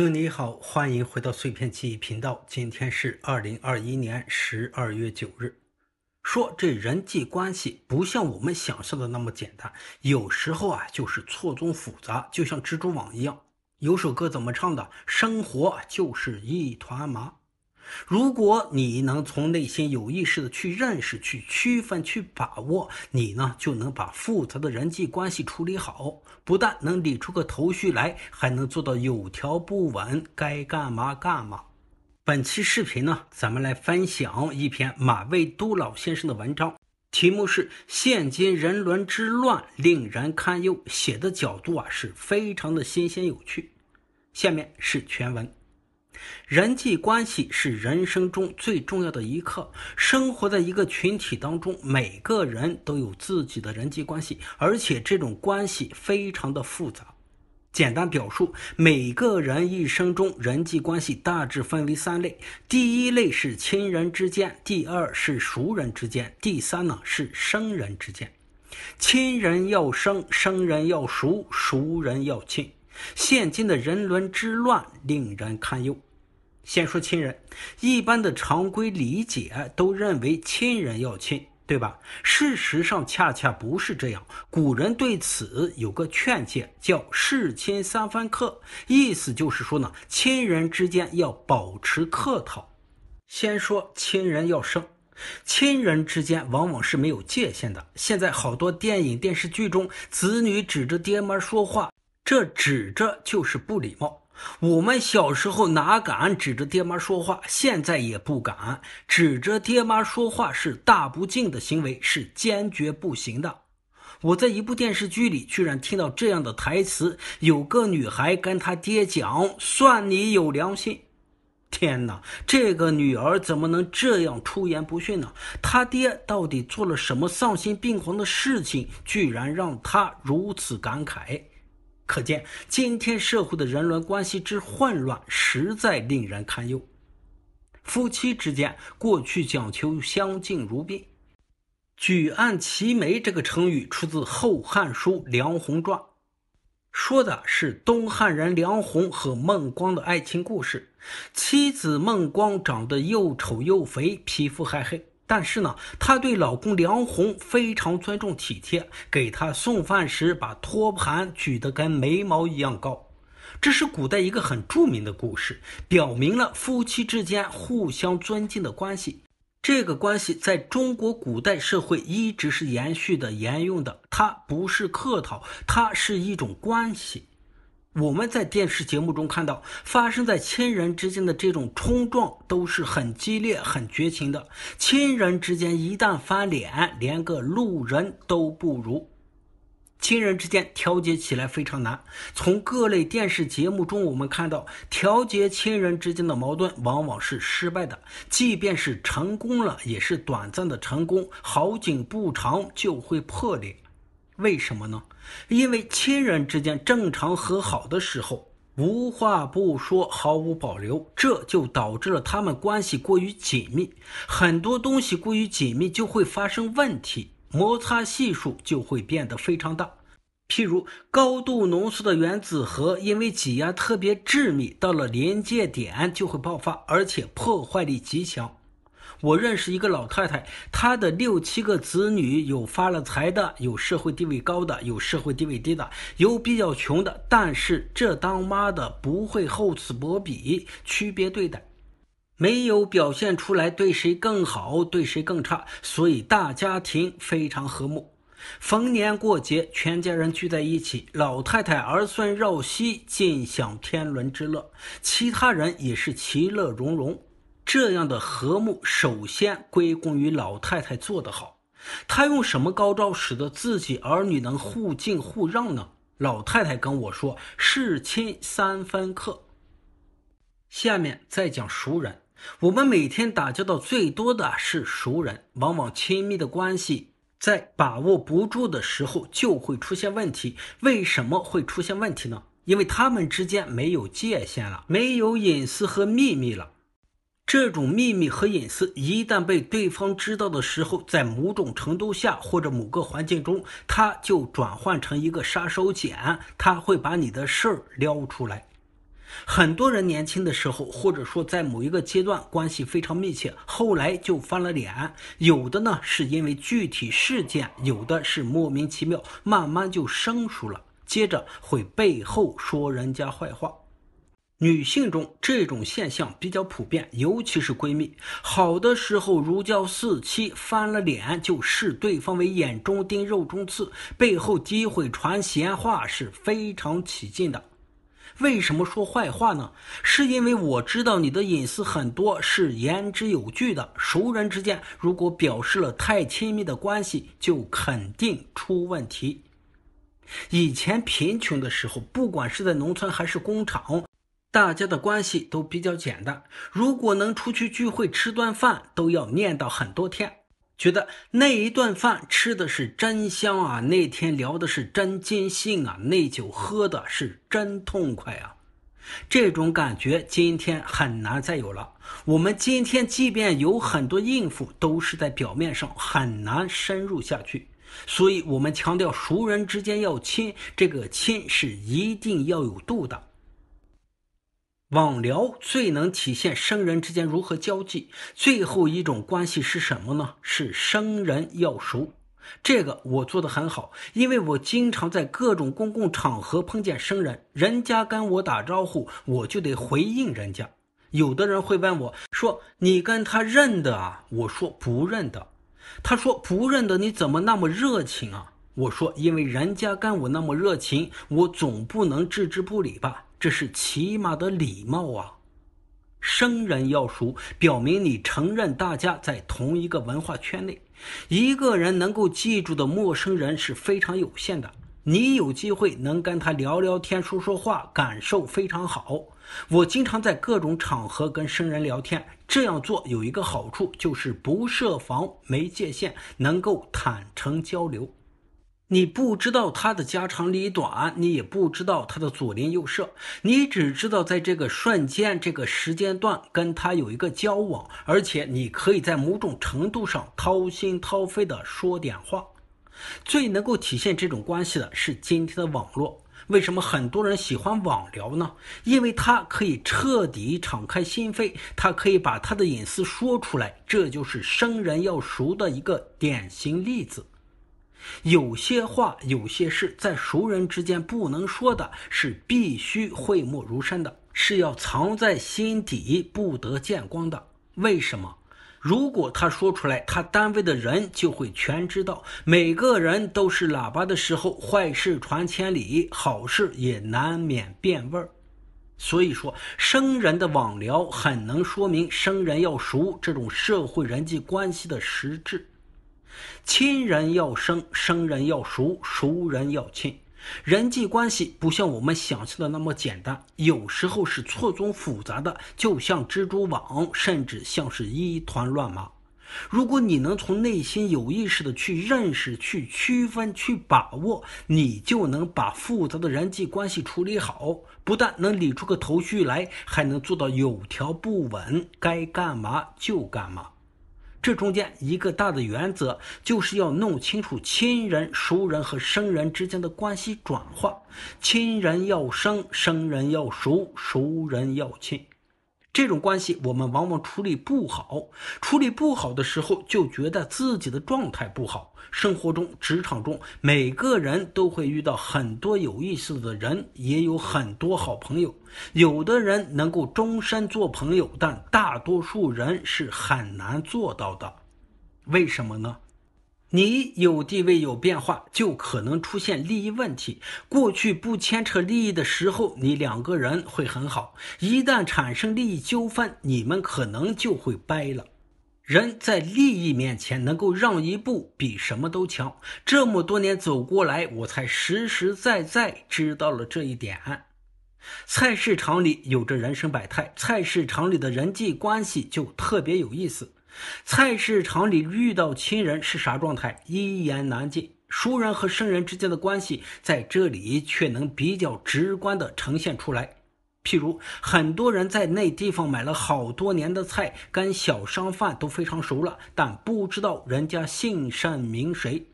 朋友你好，欢迎回到碎片记忆频道。今天是二零二一年十二月九日。说这人际关系不像我们想象的那么简单，有时候啊就是错综复杂，就像蜘蛛网一样。有首歌怎么唱的？生活就是一团麻。如果你能从内心有意识的去认识、去区分、去把握，你呢就能把复杂的人际关系处理好，不但能理出个头绪来，还能做到有条不紊，该干嘛干嘛。本期视频呢，咱们来分享一篇马未都老先生的文章，题目是《现今人伦之乱令人堪忧》，写的角度啊是非常的新鲜有趣。下面是全文。人际关系是人生中最重要的一课。生活在一个群体当中，每个人都有自己的人际关系，而且这种关系非常的复杂。简单表述，每个人一生中人际关系大致分为三类：第一类是亲人之间，第二是熟人之间，第三呢是生人之间。亲人要生，生人要熟，熟人要亲。现今的人伦之乱令人堪忧。先说亲人，一般的常规理解都认为亲人要亲，对吧？事实上恰恰不是这样。古人对此有个劝诫，叫“事亲三番客”，意思就是说呢，亲人之间要保持客套。先说亲人要生。亲人之间往往是没有界限的。现在好多电影、电视剧中，子女指着爹妈说话，这指着就是不礼貌。我们小时候哪敢指着爹妈说话，现在也不敢指着爹妈说话，是大不敬的行为，是坚决不行的。我在一部电视剧里居然听到这样的台词：有个女孩跟她爹讲“算你有良心”，天哪，这个女儿怎么能这样出言不逊呢？她爹到底做了什么丧心病狂的事情，居然让她如此感慨？可见，今天社会的人伦关系之混乱，实在令人堪忧。夫妻之间，过去讲求相敬如宾。举案齐眉这个成语出自《后汉书·梁鸿传》，说的是东汉人梁鸿和孟光的爱情故事。妻子孟光长得又丑又肥，皮肤还黑。但是呢，她对老公梁鸿非常尊重体贴，给他送饭时把托盘举得跟眉毛一样高。这是古代一个很著名的故事，表明了夫妻之间互相尊敬的关系。这个关系在中国古代社会一直是延续的、沿用的。它不是客套，它是一种关系。我们在电视节目中看到，发生在亲人之间的这种冲撞都是很激烈、很绝情的。亲人之间一旦翻脸，连个路人都不如。亲人之间调节起来非常难。从各类电视节目中，我们看到，调节亲人之间的矛盾往往是失败的。即便是成功了，也是短暂的成功，好景不长就会破裂。为什么呢？因为亲人之间正常和好的时候，无话不说，毫无保留，这就导致了他们关系过于紧密。很多东西过于紧密就会发生问题，摩擦系数就会变得非常大。譬如高度浓缩的原子核，因为挤压特别致密，到了临界点就会爆发，而且破坏力极强。我认识一个老太太，她的六七个子女有发了财的，有社会地位高的，有社会地位低的，有比较穷的，但是这当妈的不会厚此薄彼，区别对待，没有表现出来对谁更好，对谁更差，所以大家庭非常和睦。逢年过节，全家人聚在一起，老太太儿孙绕膝，尽享天伦之乐，其他人也是其乐融融。这样的和睦，首先归功于老太太做得好。她用什么高招，使得自己儿女能互敬互让呢？老太太跟我说：“事亲三分客。”下面再讲熟人。我们每天打交道最多的是熟人，往往亲密的关系，在把握不住的时候就会出现问题。为什么会出现问题呢？因为他们之间没有界限了，没有隐私和秘密了。这种秘密和隐私一旦被对方知道的时候，在某种程度下或者某个环境中，它就转换成一个杀手锏，它会把你的事儿撩出来。很多人年轻的时候，或者说在某一个阶段关系非常密切，后来就翻了脸。有的呢是因为具体事件，有的是莫名其妙，慢慢就生疏了，接着会背后说人家坏话。女性中这种现象比较普遍，尤其是闺蜜，好的时候如胶似漆，翻了脸就视对方为眼中钉、肉中刺，背后诋毁、传闲话是非常起劲的。为什么说坏话呢？是因为我知道你的隐私很多，是言之有据的。熟人之间如果表示了太亲密的关系，就肯定出问题。以前贫穷的时候，不管是在农村还是工厂。大家的关系都比较简单，如果能出去聚会吃顿饭，都要念叨很多天，觉得那一顿饭吃的是真香啊，那天聊的是真尽兴啊，那酒喝的是真痛快啊，这种感觉今天很难再有了。我们今天即便有很多应付，都是在表面上，很难深入下去。所以，我们强调熟人之间要亲，这个亲是一定要有度的。网聊最能体现生人之间如何交际。最后一种关系是什么呢？是生人要熟。这个我做的很好，因为我经常在各种公共场合碰见生人，人家跟我打招呼，我就得回应人家。有的人会问我说：“你跟他认得啊？”我说不认得。他说不认得，你怎么那么热情啊？我说因为人家跟我那么热情，我总不能置之不理吧。这是起码的礼貌啊！生人要熟，表明你承认大家在同一个文化圈内。一个人能够记住的陌生人是非常有限的。你有机会能跟他聊聊天、说说话，感受非常好。我经常在各种场合跟生人聊天，这样做有一个好处，就是不设防、没界限，能够坦诚交流。你不知道他的家长里短，你也不知道他的左邻右舍，你只知道在这个瞬间、这个时间段跟他有一个交往，而且你可以在某种程度上掏心掏肺的说点话。最能够体现这种关系的是今天的网络。为什么很多人喜欢网聊呢？因为他可以彻底敞开心扉，他可以把他的隐私说出来。这就是生人要熟的一个典型例子。有些话，有些事，在熟人之间不能说的，是必须讳莫如深的，是要藏在心底，不得见光的。为什么？如果他说出来，他单位的人就会全知道。每个人都是喇叭的时候，坏事传千里，好事也难免变味儿。所以说，生人的网聊很能说明生人要熟这种社会人际关系的实质。亲人要生，生人要熟，熟人要亲。人际关系不像我们想象的那么简单，有时候是错综复杂的，就像蜘蛛网，甚至像是一团乱麻。如果你能从内心有意识的去认识、去区分、去把握，你就能把复杂的人际关系处理好，不但能理出个头绪来，还能做到有条不紊，该干嘛就干嘛。这中间一个大的原则，就是要弄清楚亲人、熟人和生人之间的关系转化。亲人要生，生人要熟，熟人要亲。这种关系，我们往往处理不好。处理不好的时候，就觉得自己的状态不好。生活中、职场中，每个人都会遇到很多有意思的人，也有很多好朋友。有的人能够终身做朋友，但大多数人是很难做到的。为什么呢？你有地位有变化，就可能出现利益问题。过去不牵扯利益的时候，你两个人会很好；一旦产生利益纠纷，你们可能就会掰了。人在利益面前能够让一步，比什么都强。这么多年走过来，我才实实在在知道了这一点。菜市场里有着人生百态，菜市场里的人际关系就特别有意思。菜市场里遇到亲人是啥状态？一言难尽。熟人和生人之间的关系在这里却能比较直观地呈现出来。譬如，很多人在那地方买了好多年的菜，跟小商贩都非常熟了，但不知道人家姓甚名谁。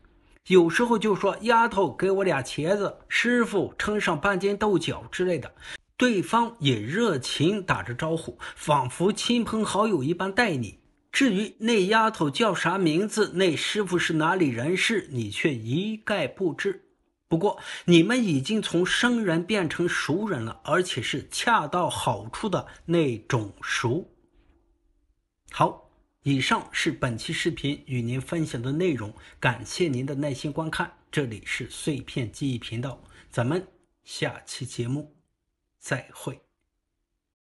有时候就说“丫头，给我俩茄子”，“师傅，称上半斤豆角”之类的，对方也热情打着招呼，仿佛亲朋好友一般待你。至于那丫头叫啥名字，那师傅是哪里人士，你却一概不知。不过你们已经从生人变成熟人了，而且是恰到好处的那种熟。好，以上是本期视频与您分享的内容，感谢您的耐心观看。这里是碎片记忆频道，咱们下期节目再会。